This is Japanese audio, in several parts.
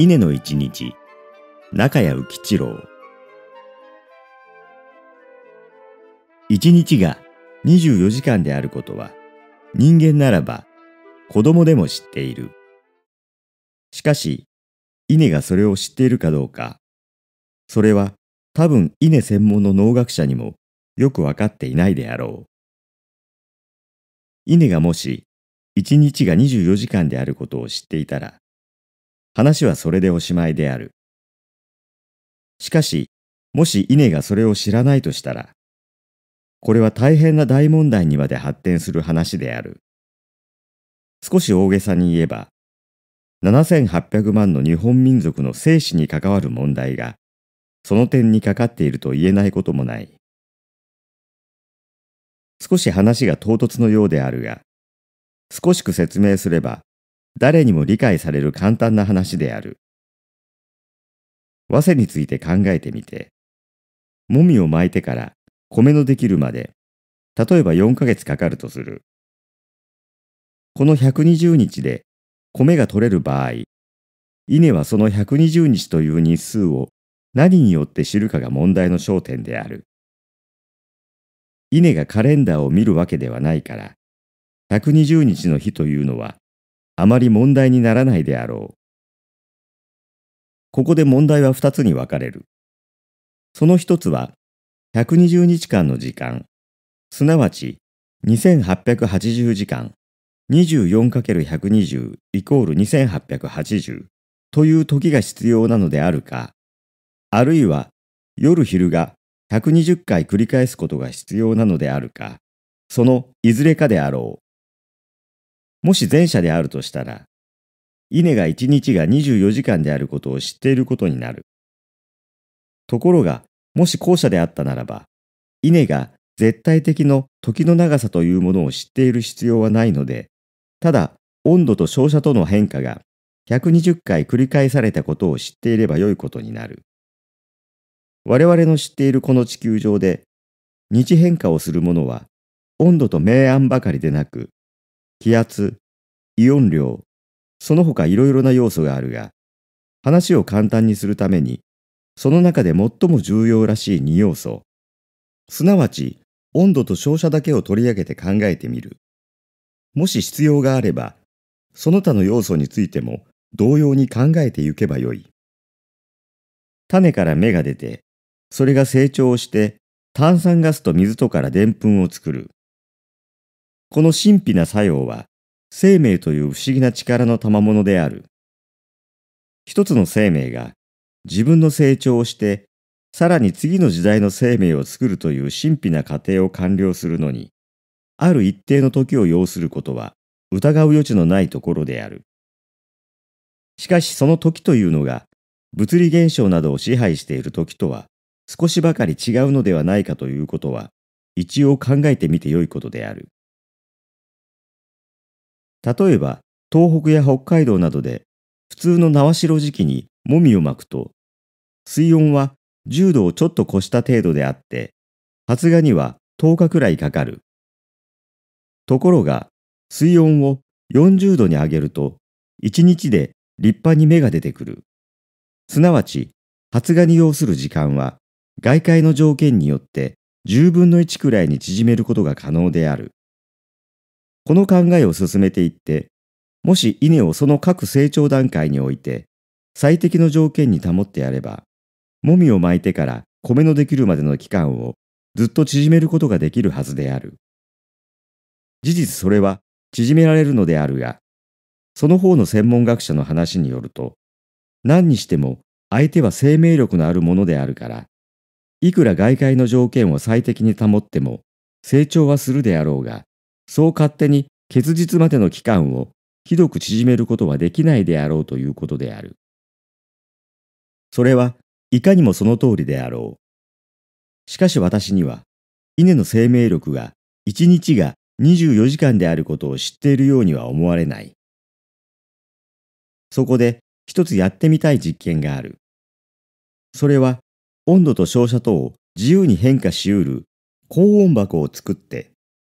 稲の一日、中谷浮吉郎。一日が24時間であることは、人間ならば子供でも知っている。しかし、稲がそれを知っているかどうか、それは多分稲専門の農学者にもよくわかっていないであろう。稲がもし、一日が24時間であることを知っていたら、話はそれでおしまいである。しかし、もし稲がそれを知らないとしたら、これは大変な大問題にまで発展する話である。少し大げさに言えば、7800万の日本民族の生死に関わる問題が、その点にかかっていると言えないこともない。少し話が唐突のようであるが、少しく説明すれば、誰にも理解される簡単な話である。和瀬について考えてみて、もみを巻いてから米のできるまで、例えば4ヶ月かかるとする。この120日で米が取れる場合、稲はその120日という日数を何によって知るかが問題の焦点である。稲がカレンダーを見るわけではないから、120日の日というのはあまり問題にならないであろう。ここで問題は2つに分かれる。その1つは、120日間の時間、すなわち2880時間、24×120 イコール2880という時が必要なのであるか、あるいは夜昼が120回繰り返すことが必要なのであるか、そのいずれかであろう。もし前者であるとしたら、稲が1日が24時間であることを知っていることになる。ところが、もし後者であったならば、稲が絶対的の時の長さというものを知っている必要はないので、ただ温度と照射との変化が120回繰り返されたことを知っていれば良いことになる。我々の知っているこの地球上で、日変化をするものは温度と明暗ばかりでなく、気圧、イオン量、その他いろいろな要素があるが、話を簡単にするために、その中で最も重要らしい2要素、すなわち温度と照射だけを取り上げて考えてみる。もし必要があれば、その他の要素についても同様に考えてゆけばよい。種から芽が出て、それが成長して炭酸ガスと水とからでんぷんを作る。この神秘な作用は、生命という不思議な力の賜物である。一つの生命が自分の成長をして、さらに次の時代の生命を作るという神秘な過程を完了するのに、ある一定の時を要することは疑う余地のないところである。しかしその時というのが、物理現象などを支配している時とは少しばかり違うのではないかということは、一応考えてみてよいことである。例えば、東北や北海道などで、普通の縄代時期にもみを巻くと、水温は10度をちょっと越した程度であって、発芽には10日くらいかかる。ところが、水温を40度に上げると、1日で立派に芽が出てくる。すなわち、発芽に要する時間は、外界の条件によって10分の1くらいに縮めることが可能である。この考えを進めていって、もし稲をその各成長段階において、最適の条件に保ってやれば、もみを巻いてから米のできるまでの期間をずっと縮めることができるはずである。事実それは縮められるのであるが、その方の専門学者の話によると、何にしても相手は生命力のあるものであるから、いくら外界の条件を最適に保っても成長はするであろうが、そう勝手に結日までの期間をひどく縮めることはできないであろうということである。それはいかにもその通りであろう。しかし私には、稲の生命力が1日が24時間であることを知っているようには思われない。そこで一つやってみたい実験がある。それは温度と照射等を自由に変化しうる高温箱を作って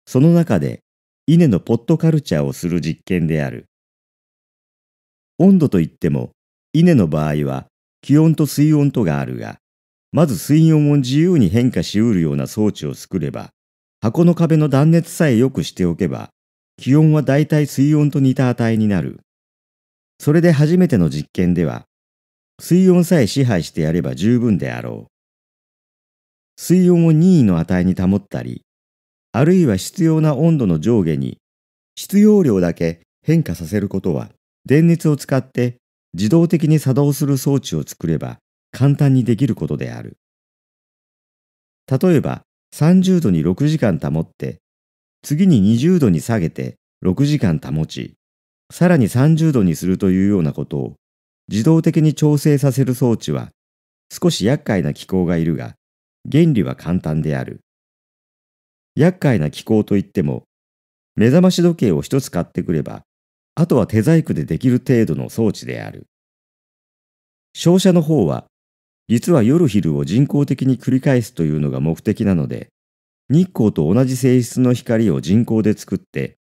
その中で稲のポットカルチャーをする実験である。温度といっても、稲の場合は気温と水温とがあるが、まず水温を自由に変化しうるような装置を作れば、箱の壁の断熱さえ良くしておけば、気温はだいたい水温と似た値になる。それで初めての実験では、水温さえ支配してやれば十分であろう。水温を任意の値に保ったり、あるいは必要な温度の上下に必要量だけ変化させることは電熱を使って自動的に作動する装置を作れば簡単にできることである。例えば30度に6時間保って次に20度に下げて6時間保ちさらに30度にするというようなことを自動的に調整させる装置は少し厄介な機構がいるが原理は簡単である。厄介な気候といっても、目覚まし時計を一つ買ってくれば、あとは手細工でできる程度の装置である。照射の方は、実は夜昼を人工的に繰り返すというのが目的なので、日光と同じ性質の光を人工で作って、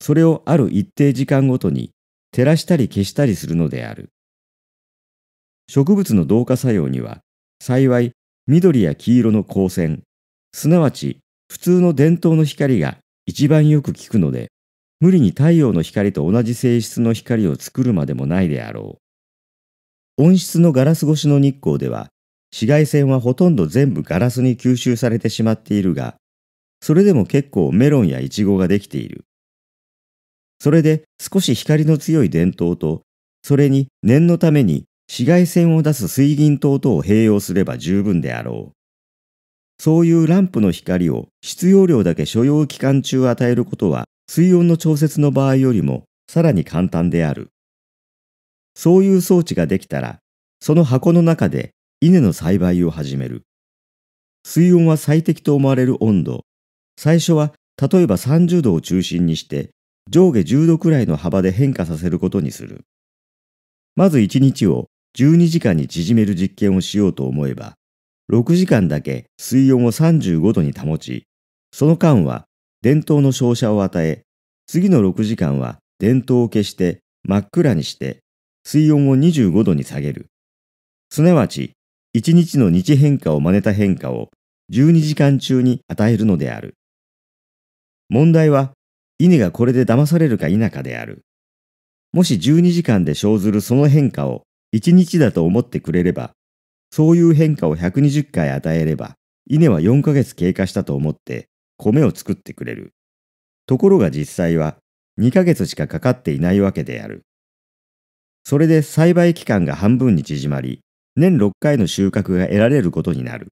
それをある一定時間ごとに照らしたり消したりするのである。植物の同化作用には、幸い緑や黄色の光線、すなわち普通の電灯の光が一番よく効くので、無理に太陽の光と同じ性質の光を作るまでもないであろう。温室のガラス越しの日光では、紫外線はほとんど全部ガラスに吸収されてしまっているが、それでも結構メロンやイチゴができている。それで少し光の強い電灯と、それに念のために紫外線を出す水銀灯とを併用すれば十分であろう。そういうランプの光を必要量だけ所要期間中与えることは水温の調節の場合よりもさらに簡単である。そういう装置ができたら、その箱の中で稲の栽培を始める。水温は最適と思われる温度。最初は例えば30度を中心にして上下10度くらいの幅で変化させることにする。まず1日を12時間に縮める実験をしようと思えば、6時間だけ水温を35度に保ち、その間は電灯の照射を与え、次の6時間は電灯を消して真っ暗にして水温を25度に下げる。すなわち、1日の日変化を真似た変化を12時間中に与えるのである。問題は、稲がこれで騙されるか否かである。もし12時間で生ずるその変化を1日だと思ってくれれば、そういう変化を120回与えれば、稲は4ヶ月経過したと思って米を作ってくれる。ところが実際は2ヶ月しかかかっていないわけである。それで栽培期間が半分に縮まり、年6回の収穫が得られることになる。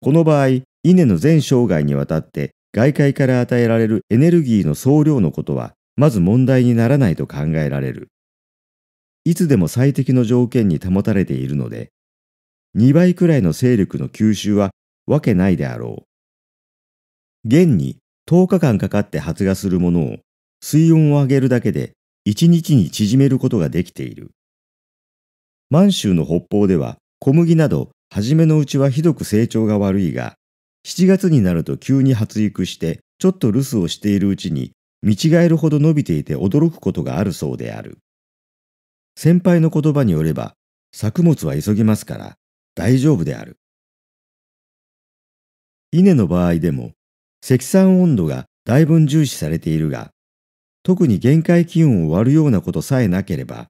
この場合、稲の全生涯にわたって外界から与えられるエネルギーの総量のことは、まず問題にならないと考えられる。いつでも最適の条件に保たれているので、2倍くらいの勢力の吸収はわけないであろう。現に10日間かかって発芽するものを水温を上げるだけで1日に縮めることができている。満州の北方では小麦など初めのうちはひどく成長が悪いが、7月になると急に発育してちょっと留守をしているうちに見違えるほど伸びていて驚くことがあるそうである。先輩の言葉によれば、作物は急ぎますから、大丈夫である。稲の場合でも、積算温度が大分重視されているが、特に限界気温を割るようなことさえなければ、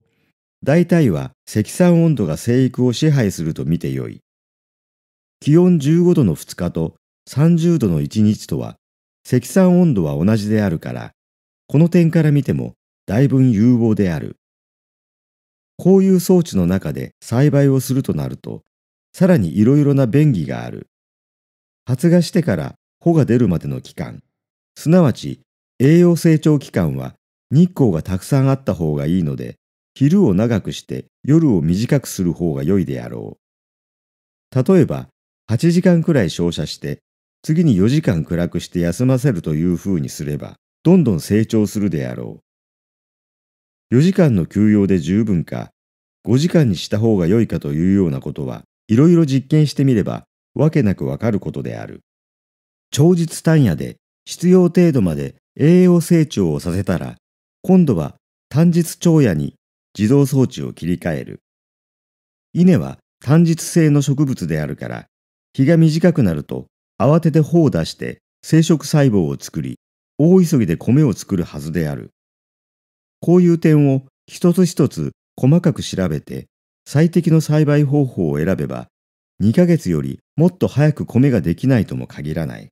大体は積算温度が生育を支配すると見てよい。気温15度の2日と30度の1日とは、積算温度は同じであるから、この点から見ても、大分有望である。こういう装置の中で栽培をするとなると、さらにいろいろな便宜がある。発芽してから穂が出るまでの期間、すなわち栄養成長期間は日光がたくさんあった方がいいので、昼を長くして夜を短くする方が良いであろう。例えば、8時間くらい照射して、次に4時間暗くして休ませるという風にすれば、どんどん成長するであろう。4時間の休養で十分か、5時間にした方が良いかというようなことは、いろいろ実験してみれば、わけなくわかることである。長日単野で必要程度まで栄養成長をさせたら、今度は単日長野に自動装置を切り替える。稲は単日性の植物であるから、日が短くなると慌てて穂を出して生殖細胞を作り、大急ぎで米を作るはずである。こういう点を一つ一つ細かく調べて最適の栽培方法を選べば、2ヶ月よりもっと早く米ができないとも限らない。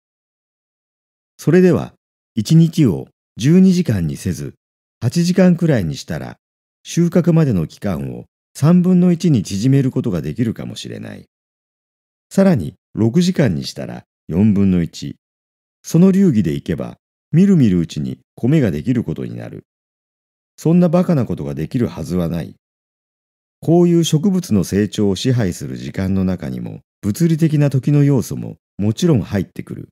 それでは、1日を12時間にせず、8時間くらいにしたら、収穫までの期間を3分の1に縮めることができるかもしれない。さらに6時間にしたら4分の1。その流儀でいけば、みるみるうちに米ができることになる。そんなバカなことができるはずはない。こういう植物の成長を支配する時間の中にも物理的な時の要素ももちろん入ってくる。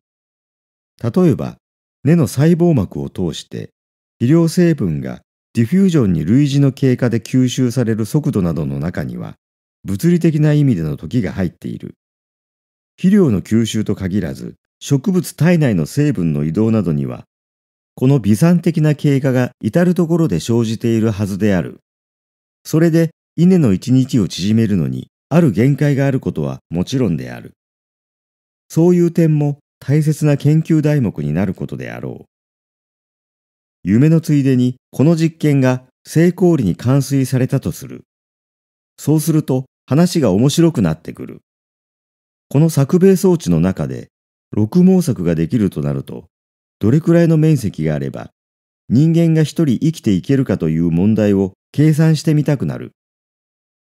例えば根の細胞膜を通して肥料成分がディフュージョンに類似の経過で吸収される速度などの中には物理的な意味での時が入っている。肥料の吸収と限らず植物体内の成分の移動などにはこの微酸的な経過が至るところで生じているはずである。それで稲の一日を縮めるのに、ある限界があることはもちろんである。そういう点も大切な研究題目になることであろう。夢のついでに、この実験が成功裏に完遂されたとする。そうすると話が面白くなってくる。この作米装置の中で、六毛作ができるとなると、どれくらいの面積があれば、人間が一人生きていけるかという問題を計算してみたくなる。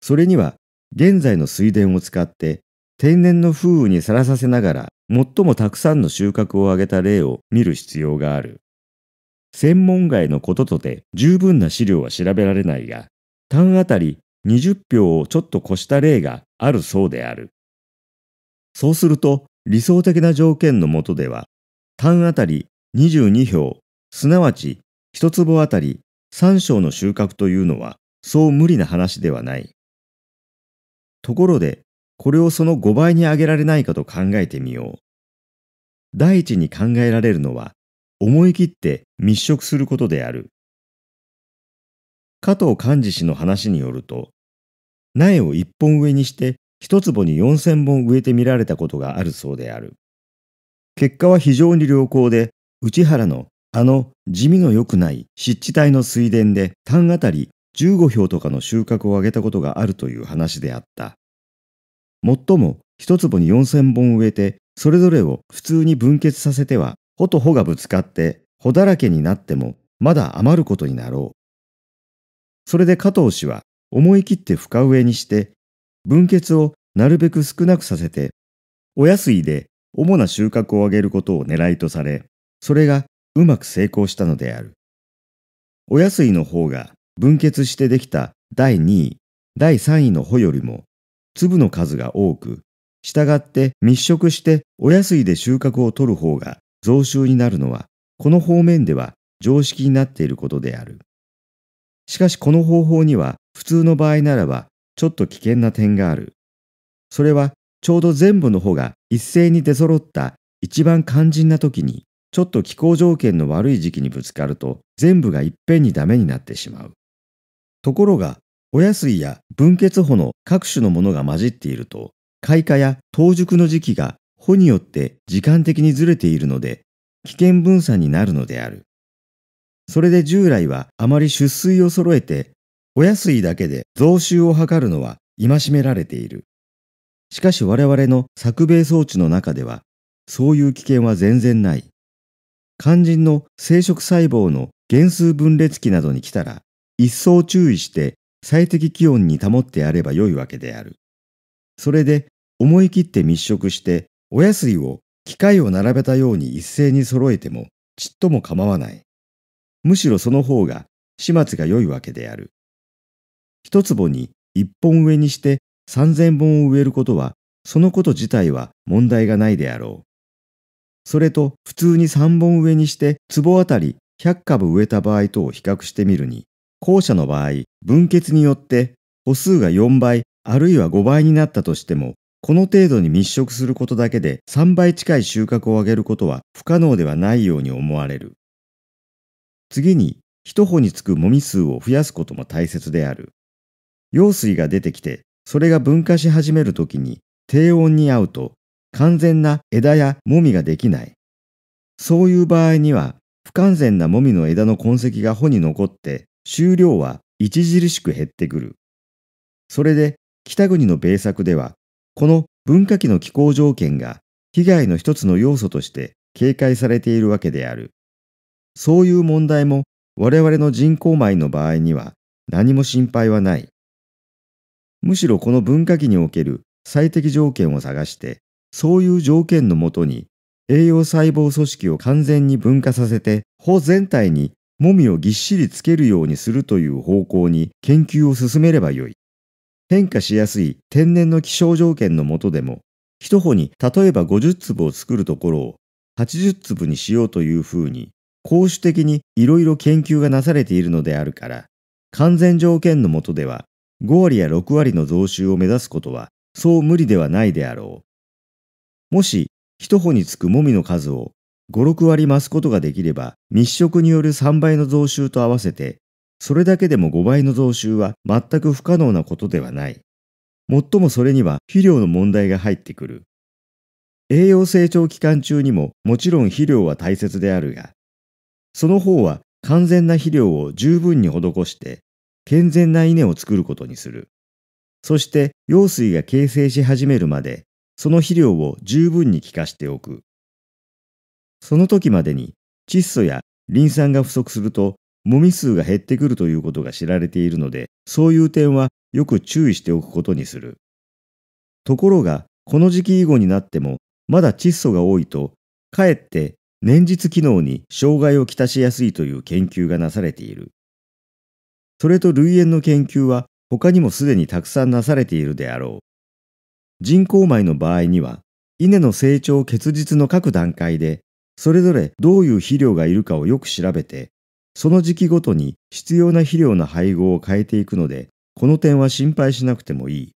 それには現在の水田を使って天然の風雨にさらさせながら最もたくさんの収穫を上げた例を見る必要がある。専門外のこととて十分な資料は調べられないが、単あたり20票をちょっと越した例があるそうである。そうすると理想的な条件のもとでは、単あたり22票、すなわち一坪あたり3章の収穫というのはそう無理な話ではない。ところで、これをその5倍に上げられないかと考えてみよう。第一に考えられるのは、思い切って密食することである。加藤幹事氏の話によると、苗を1本植えにして1坪に4000本植えてみられたことがあるそうである。結果は非常に良好で、内原のあの地味の良くない湿地帯の水田で単あたり15票とかの収穫を上げたことがあるという話であった。もっとも、一坪に4000本植えて、それぞれを普通に分結させては、穂と穂がぶつかって、穂だらけになっても、まだ余ることになろう。それで加藤氏は、思い切って深植えにして、分結をなるべく少なくさせて、お安いで主な収穫を上げることを狙いとされ、それがうまく成功したのである。お安いの方が分結してできた第2位、第3位の穂よりも粒の数が多く、従って密植してお安いで収穫を取る方が増収になるのは、この方面では常識になっていることである。しかしこの方法には普通の場合ならばちょっと危険な点がある。それはちょうど全部の穂が一斉に出揃った一番肝心な時にちょっと気候条件の悪い時期にぶつかると全部がいっぺんにダメになってしまう。ところが、お安いや分血穂の各種のものが混じっていると、開花や当熟の時期が穂によって時間的にずれているので、危険分散になるのである。それで従来はあまり出水を揃えて、お安いだけで増収を図るのは戒められている。しかし我々の作米装置の中では、そういう危険は全然ない。肝心の生殖細胞の原数分裂期などに来たら、一層注意して最適気温に保ってやればよいわけである。それで思い切って密食してお安いを機械を並べたように一斉に揃えてもちっとも構わない。むしろその方が始末が良いわけである。一坪に一本植えにして三千本を植えることはそのこと自体は問題がないであろう。それと普通に三本植えにして坪あたり百株植えた場合とを比較してみるに後者の場合、分血によって歩数が4倍あるいは5倍になったとしても、この程度に密植することだけで3倍近い収穫を上げることは不可能ではないように思われる。次に、一歩につくもみ数を増やすことも大切である。用水が出てきて、それが分化し始めるときに低温に合うと完全な枝やもみができない。そういう場合には、不完全なもみの枝の痕跡が穂に残って収量は著しく減ってくる。それで北国の米作では、この文化期の気候条件が被害の一つの要素として警戒されているわけである。そういう問題も我々の人工米の場合には何も心配はない。むしろこの文化期における最適条件を探して、そういう条件のもとに栄養細胞組織を完全に分化させて、法全体にもみをぎっしりつけるようにするという方向に研究を進めればよい。変化しやすい天然の気象条件のもとでも、一歩に例えば50粒を作るところを80粒にしようというふうに、公主的にいろいろ研究がなされているのであるから、完全条件のもとでは5割や6割の増収を目指すことはそう無理ではないであろう。もし、一歩につくもみの数を5、6割増すことができれば、密食による3倍の増収と合わせて、それだけでも5倍の増収は全く不可能なことではない。もっともそれには肥料の問題が入ってくる。栄養成長期間中にももちろん肥料は大切であるが、その方は完全な肥料を十分に施して、健全な稲を作ることにする。そして、用水が形成し始めるまで、その肥料を十分に効かしておく。その時までに窒素やリン酸が不足するともみ数が減ってくるということが知られているのでそういう点はよく注意しておくことにするところがこの時期以後になってもまだ窒素が多いとかえって粘実機能に障害をきたしやすいという研究がなされているそれと類縁の研究は他にもすでにたくさんなされているであろう人工米の場合には稲の成長結実の各段階でそれぞれどういう肥料がいるかをよく調べて、その時期ごとに必要な肥料の配合を変えていくので、この点は心配しなくてもいい。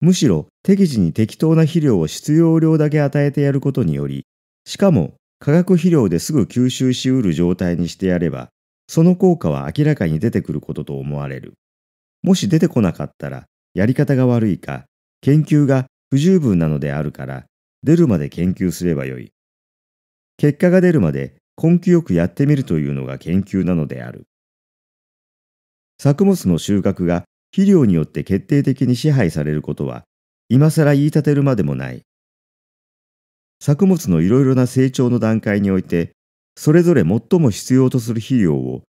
むしろ適時に適当な肥料を必要量だけ与えてやることにより、しかも化学肥料ですぐ吸収しうる状態にしてやれば、その効果は明らかに出てくることと思われる。もし出てこなかったら、やり方が悪いか、研究が不十分なのであるから、出るまで研究すればよい。結果が出るまで根気よくやってみるというのが研究なのである。作物の収穫が肥料によって決定的に支配されることは今更言い立てるまでもない。作物のいろいろな成長の段階においてそれぞれ最も必要とする肥料を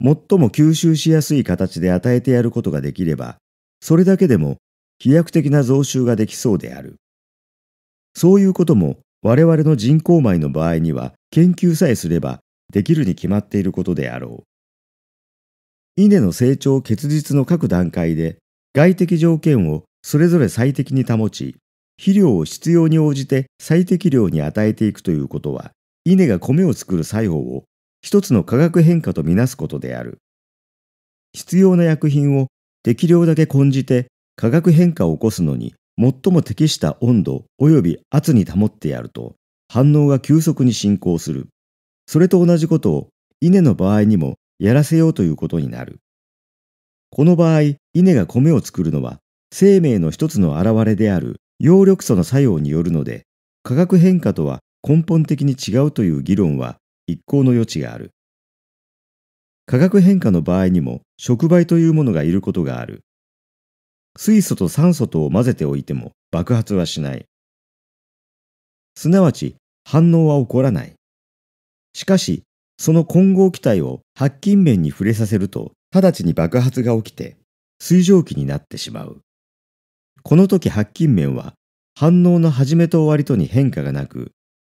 最も吸収しやすい形で与えてやることができればそれだけでも飛躍的な増収ができそうである。そういうことも我々の人工米の場合には研究さえすればできるに決まっていることであろう。稲の成長結実の各段階で外的条件をそれぞれ最適に保ち、肥料を必要に応じて最適量に与えていくということは、稲が米を作る作用を一つの化学変化とみなすことである。必要な薬品を適量だけ混じて化学変化を起こすのに最も適した温度及び圧に保ってやると反応が急速に進行する。それと同じことを稲の場合にもやらせようということになる。この場合、稲が米を作るのは生命の一つの現れである葉緑素の作用によるので、化学変化とは根本的に違うという議論は一向の余地がある。化学変化の場合にも触媒というものがいることがある。水素と酸素とを混ぜておいても爆発はしない。すなわち反応は起こらない。しかし、その混合気体を白金面に触れさせると、直ちに爆発が起きて、水蒸気になってしまう。この時白金面は、反応の始めと終わりとに変化がなく、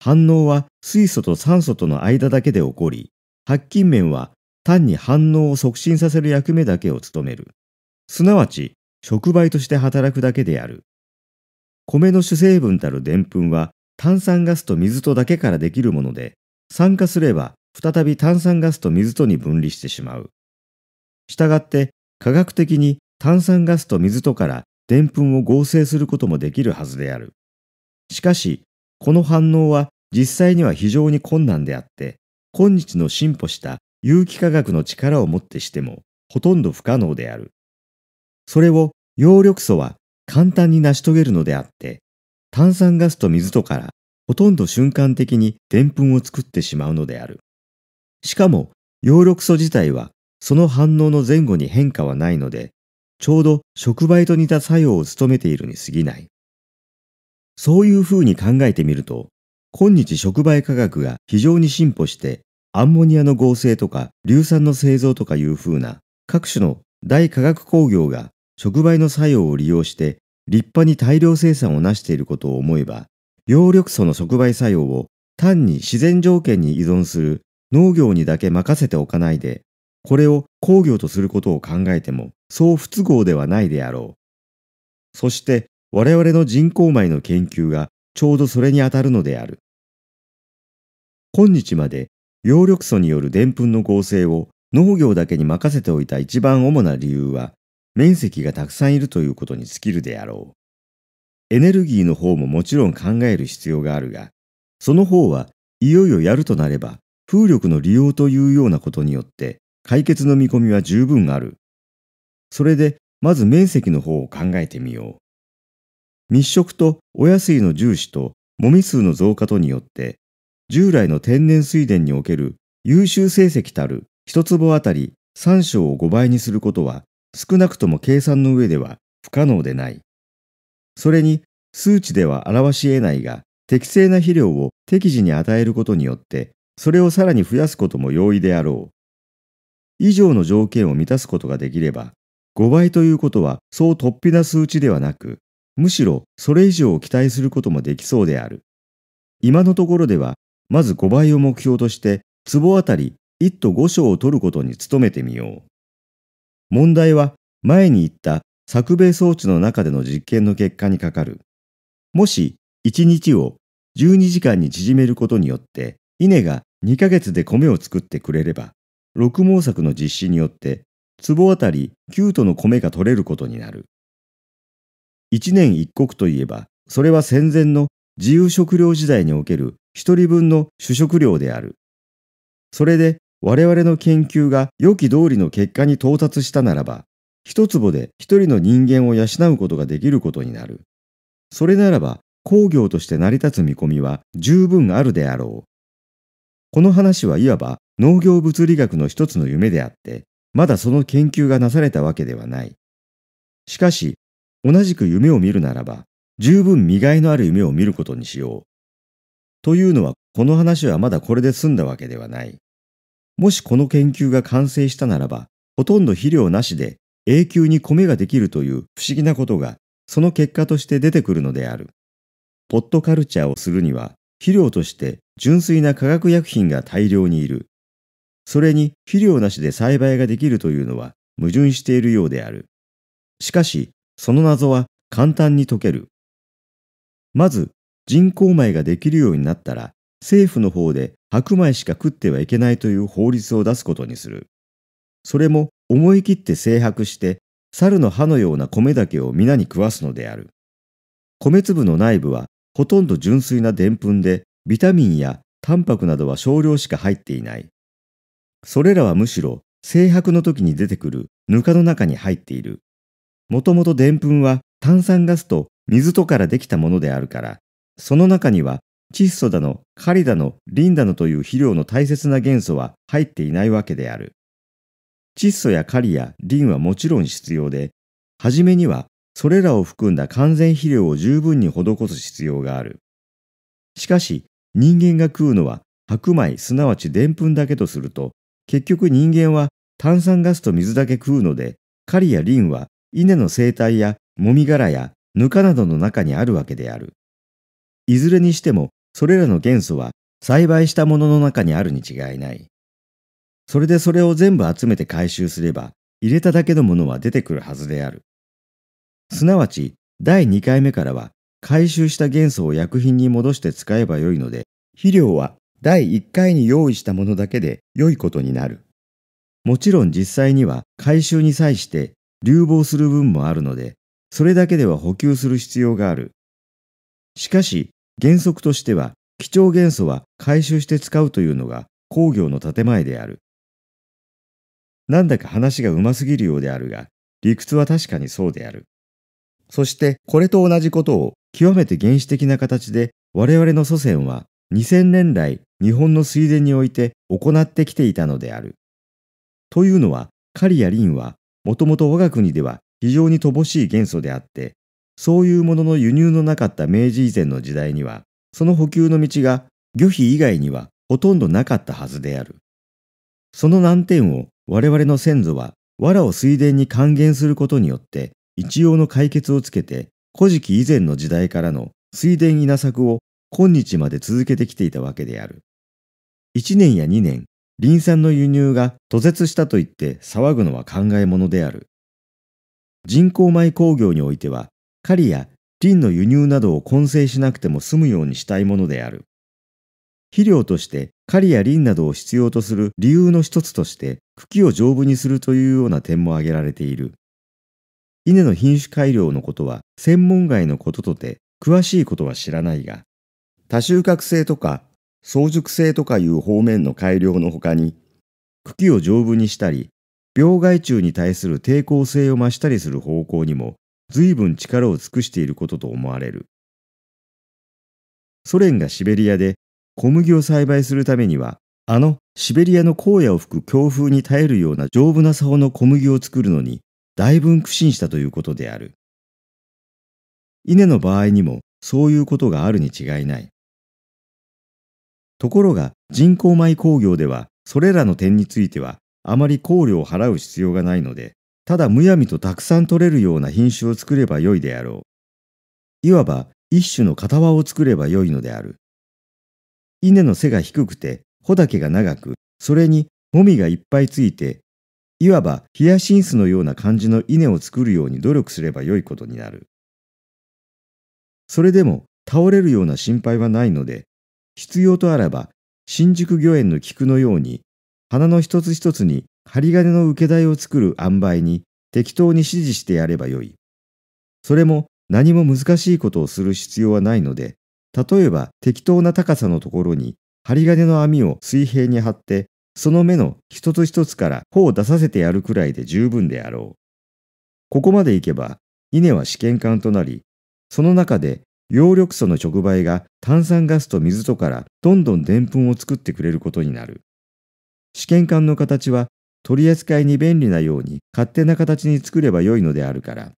反応は水素と酸素との間だけで起こり、白金面は単に反応を促進させる役目だけを務める。すなわち、触媒として働くだけである。米の主成分たるでんぷんは炭酸ガスと水とだけからできるもので、酸化すれば再び炭酸ガスと水とに分離してしまう。したがって科学的に炭酸ガスと水とからでんぷんを合成することもできるはずである。しかし、この反応は実際には非常に困難であって、今日の進歩した有機化学の力をもってしてもほとんど不可能である。それを葉緑素は簡単に成し遂げるのであって、炭酸ガスと水とからほとんど瞬間的にでんぷんを作ってしまうのである。しかも、葉緑素自体はその反応の前後に変化はないので、ちょうど触媒と似た作用を務めているに過ぎない。そういうふうに考えてみると、今日触媒科学が非常に進歩して、アンモニアの合成とか硫酸の製造とかいうふうな各種の大化学工業が触媒の作用を利用して立派に大量生産を成していることを思えば、葉緑素の触媒作用を単に自然条件に依存する農業にだけ任せておかないで、これを工業とすることを考えても、そう不都合ではないであろう。そして我々の人工米の研究がちょうどそれにあたるのである。今日まで葉緑素によるプンの合成を農業だけに任せておいた一番主な理由は、面積がたくさんいるということに尽きるであろう。エネルギーの方ももちろん考える必要があるが、その方はいよいよやるとなれば、風力の利用というようなことによって、解決の見込みは十分ある。それで、まず面積の方を考えてみよう。密植とお安いの重視ともみ数の増加とによって、従来の天然水田における優秀成績たる一坪あたり3章を5倍にすることは少なくとも計算の上では不可能でない。それに数値では表し得ないが適正な肥料を適時に与えることによってそれをさらに増やすことも容易であろう。以上の条件を満たすことができれば5倍ということはそう突飛な数値ではなくむしろそれ以上を期待することもできそうである。今のところではまず5倍を目標として坪あたり1都5章を取ることに努めてみよう。問題は前に言った作米装置の中での実験の結果にかかる。もし1日を12時間に縮めることによって稲が2ヶ月で米を作ってくれれば、六毛作の実施によって壺あたり9トの米が取れることになる。1年一国といえば、それは戦前の自由食料時代における一人分の主食料である。それで我々の研究が良き通りの結果に到達したならば、一坪で一人の人間を養うことができることになる。それならば、工業として成り立つ見込みは十分あるであろう。この話はいわば農業物理学の一つの夢であって、まだその研究がなされたわけではない。しかし、同じく夢を見るならば、十分見がいのある夢を見ることにしよう。というのは、この話はまだこれで済んだわけではない。もしこの研究が完成したならば、ほとんど肥料なしで永久に米ができるという不思議なことが、その結果として出てくるのである。ポットカルチャーをするには、肥料として純粋な化学薬品が大量にいる。それに肥料なしで栽培ができるというのは矛盾しているようである。しかし、その謎は簡単に解ける。まず、人工米ができるようになったら、政府の方で白米しか食ってはいけないという法律を出すことにする。それも思い切って制白して猿の歯のような米だけを皆に食わすのである。米粒の内部はほとんど純粋なでんぷんでビタミンやタンパクなどは少量しか入っていない。それらはむしろ制白の時に出てくるぬかの中に入っている。もともとでんぷんは炭酸ガスと水とからできたものであるから、その中には窒素だの、カリだの、リンだのという肥料の大切な元素は入っていないわけである。窒素やカリやリンはもちろん必要で、はじめにはそれらを含んだ完全肥料を十分に施す必要がある。しかし、人間が食うのは白米すなわちでんぷんだけとすると、結局人間は炭酸ガスと水だけ食うので、カリやリンは稲の生態やもみ殻やぬかなどの中にあるわけである。いずれにしてもそれらの元素は栽培したものの中にあるに違いない。それでそれを全部集めて回収すれば、入れただけのものは出てくるはずである。すなわち、第2回目からは、回収した元素を薬品に戻して使えばよいので、肥料は第1回に用意したものだけで良いことになる。もちろん実際には回収に際して流亡する分もあるので、それだけでは補給する必要がある。しかし、原則としては、基調元素は回収して使うというのが工業の建前である。なんだか話がうますぎるようであるが、理屈は確かにそうである。そしてこれと同じことを極めて原始的な形で我々の祖先は2000年来日本の水田において行ってきていたのである。というのは狩りや林はもともと我が国では非常に乏しい元素であってそういうものの輸入のなかった明治以前の時代には、その補給の道が魚皮以外にはほとんどなかったはずである。その難点を我々の先祖は藁を水田に還元することによって一応の解決をつけて古事記以前の時代からの水田稲作を今日まで続けてきていたわけである。一年や二年、林産の輸入が途絶したと言って騒ぐのは考えものである。人工米工業においては狩りや林の輸入などを混成しなくても済むようにしたいものである。肥料として狩りや林などを必要とする理由の一つとして茎を丈夫にするというような点も挙げられている。稲の品種改良のことは専門外のこととて詳しいことは知らないが、多収穫性とか早熟性とかいう方面の改良のほかに、茎を丈夫にしたり、病害虫に対する抵抗性を増したりする方向にも随分力を尽くしていることと思われる。ソ連がシベリアで小麦を栽培するためには、あのシベリアの荒野を吹く強風に耐えるような丈夫な竿の小麦を作るのに、大分苦心したということである。稲の場合にもそういうことがあるに違いない。ところが人工米工業ではそれらの点についてはあまり考慮を払う必要がないのでただむやみとたくさん取れるような品種を作ればよいであろう。いわば一種の片輪を作ればよいのである。稲の背が低くて、穂だけが長く、それにもみがいっぱいついて、いわばヒヤシンスのような感じの稲を作るように努力すればよいことになる。それでも倒れるような心配はないので、必要とあらば新宿御苑の菊のように、花の一つ一つに針金の受け台を作る塩梅に適当に指示してやればよい。それも何も難しいことをする必要はないので、例えば適当な高さのところに針金の網を水平に張って、その目の一つ一つから穂を出させてやるくらいで十分であろう。ここまでいけば、稲は試験管となり、その中で葉緑素の触媒が炭酸ガスと水とからどんどんでんぷんを作ってくれることになる。試験管の形は取り扱いに便利なように勝手な形に作ればよいのであるから、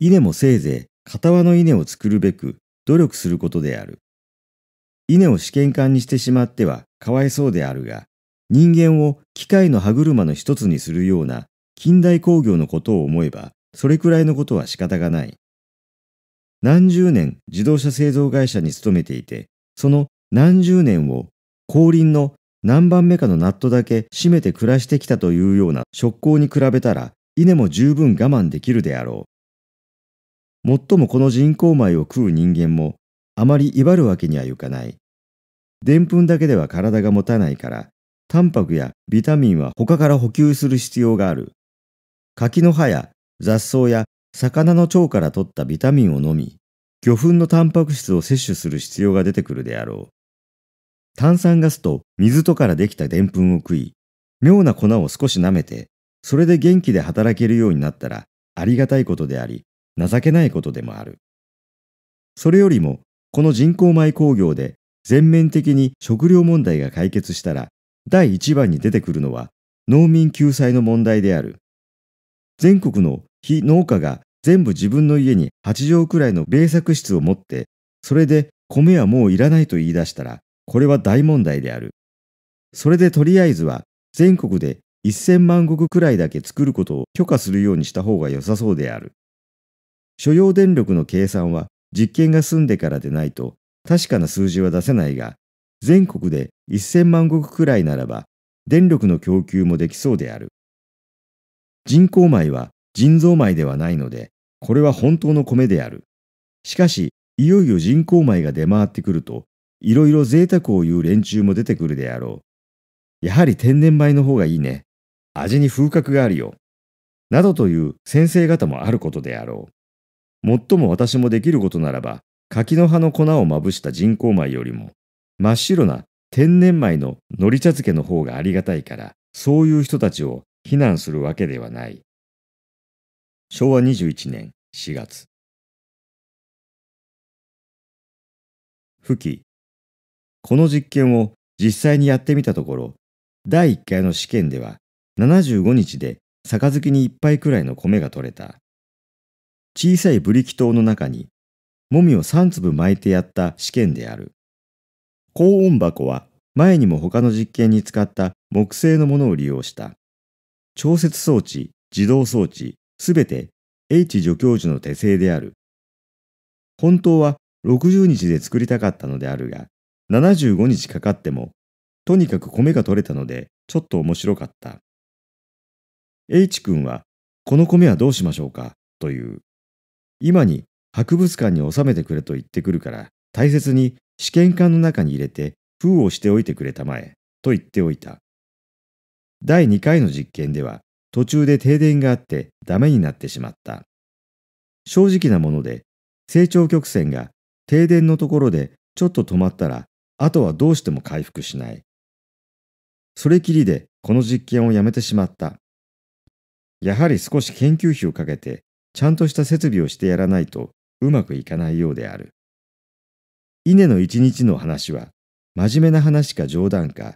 稲もせいぜい片輪の稲を作るべく努力することである。稲を試験管にしてしまってはかわいそうであるが、人間を機械の歯車の一つにするような近代工業のことを思えば、それくらいのことは仕方がない。何十年自動車製造会社に勤めていて、その何十年を後輪の何番目かのナットだけ締めて暮らしてきたというような食行に比べたら、稲も十分我慢できるであろう。もっともこの人工米を食う人間も、あまり威張るわけにはいかない。でんぷんだけでは体が持たないから、タンパクやビタミンは他から補給する必要がある。柿の葉や雑草や魚の腸から取ったビタミンを飲み、魚粉のタンパク質を摂取する必要が出てくるであろう。炭酸ガスと水とからできたでんぷんを食い、妙な粉を少し舐めて、それで元気で働けるようになったらありがたいことであり、情けないことでもある。それよりも、この人工米工業で全面的に食料問題が解決したら、第一番に出てくるのは農民救済の問題である。全国の非農家が全部自分の家に8畳くらいの米作室を持って、それで米はもういらないと言い出したら、これは大問題である。それでとりあえずは全国で1000万石くらいだけ作ることを許可するようにした方が良さそうである。所要電力の計算は実験が済んでからでないと確かな数字は出せないが、全国で1000万石くらいならば電力の供給もできそうである。人工米は人造米ではないので、これは本当の米である。しかし、いよいよ人工米が出回ってくると、いろいろ贅沢を言う連中も出てくるであろう。やはり天然米の方がいいね。味に風格があるよ。などという先生方もあることであろう。もっとも私もできることならば、柿の葉の粉をまぶした人工米よりも、真っ白な天然米ののり茶漬けの方がありがたいから、そういう人たちを非難するわけではない。昭和21年4月。吹きこの実験を実際にやってみたところ、第1回の試験では75日で杯に1杯くらいの米が取れた。小さいブリキ糖の中に、もみを3粒巻いてやった試験である。高温箱は前にも他の実験に使った木製のものを利用した。調節装置、自動装置、すべて H 助教授の手製である。本当は60日で作りたかったのであるが、75日かかっても、とにかく米が取れたので、ちょっと面白かった。H 君は、この米はどうしましょうかという。今に博物館に収めてくれと言ってくるから、大切に試験管の中に入れて封をしておいてくれたまえ、と言っておいた。第2回の実験では、途中で停電があってダメになってしまった。正直なもので、成長曲線が停電のところでちょっと止まったらあとはどうしても回復しない。それきりでこの実験をやめてしまった。やはり少し研究費をかけて、ちゃんとした設備をしてやらないとうまくいかないようである。稲の一日の話は、真面目な話か冗談か、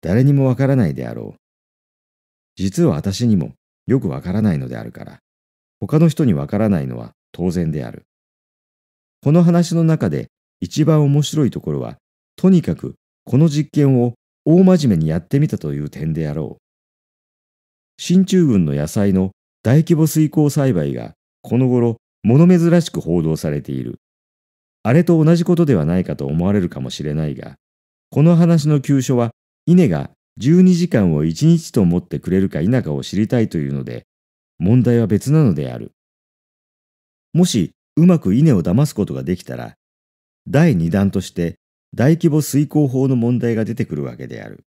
誰にもわからないであろう。実は私にもよくわからないのであるから、他の人にわからないのは当然である。この話の中で一番面白いところは、とにかくこの実験を大真面目にやってみたという点であろう。進駐軍の野菜の大規模水耕栽培がこの頃物珍しく報道されている。あれと同じことではないかと思われるかもしれないが、この話の急所は稲が12時間を1日と思ってくれるか否かを知りたいというので、問題は別なのである。もしうまく稲を騙すことができたら、第2弾として大規模遂行法の問題が出てくるわけである。